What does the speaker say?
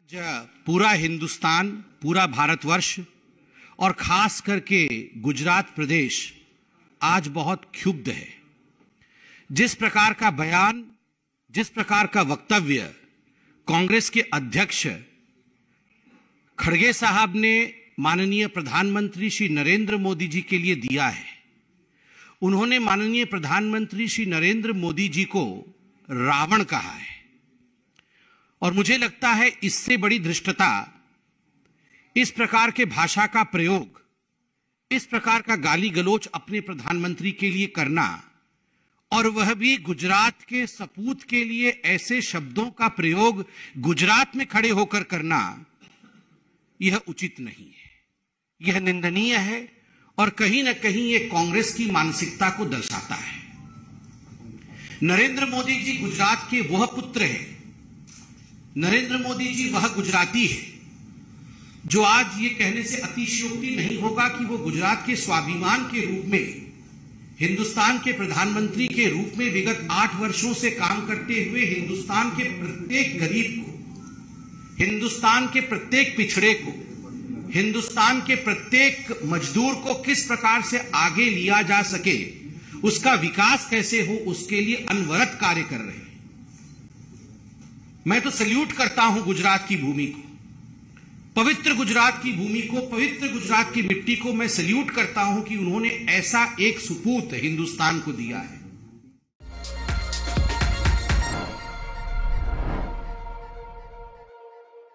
आज पूरा हिंदुस्तान पूरा भारतवर्ष और खास करके गुजरात प्रदेश आज बहुत क्षुब्ध है जिस प्रकार का बयान जिस प्रकार का वक्तव्य कांग्रेस के अध्यक्ष खड़गे साहब ने माननीय प्रधानमंत्री श्री नरेंद्र मोदी जी के लिए दिया है उन्होंने माननीय प्रधानमंत्री श्री नरेंद्र मोदी जी को रावण कहा है और मुझे लगता है इससे बड़ी धृष्टता इस प्रकार के भाषा का प्रयोग इस प्रकार का गाली गलोच अपने प्रधानमंत्री के लिए करना और वह भी गुजरात के सपूत के लिए ऐसे शब्दों का प्रयोग गुजरात में खड़े होकर करना यह उचित नहीं है यह निंदनीय है और कहीं ना कहीं यह कांग्रेस की मानसिकता को दर्शाता है नरेंद्र मोदी जी गुजरात के वह पुत्र हैं नरेंद्र मोदी जी वह गुजराती है जो आज ये कहने से अतिशयोक्ति नहीं होगा कि वो गुजरात के स्वाभिमान के रूप में हिंदुस्तान के प्रधानमंत्री के रूप में विगत आठ वर्षों से काम करते हुए हिंदुस्तान के प्रत्येक गरीब को हिंदुस्तान के प्रत्येक पिछड़े को हिंदुस्तान के प्रत्येक मजदूर को किस प्रकार से आगे लिया जा सके उसका विकास कैसे हो उसके लिए अनवरत कार्य कर रहे हैं मैं तो सल्यूट करता हूं गुजरात की भूमि को पवित्र गुजरात की भूमि को पवित्र गुजरात की मिट्टी को मैं सल्यूट करता हूं कि उन्होंने ऐसा एक सुपूत हिंदुस्तान को दिया है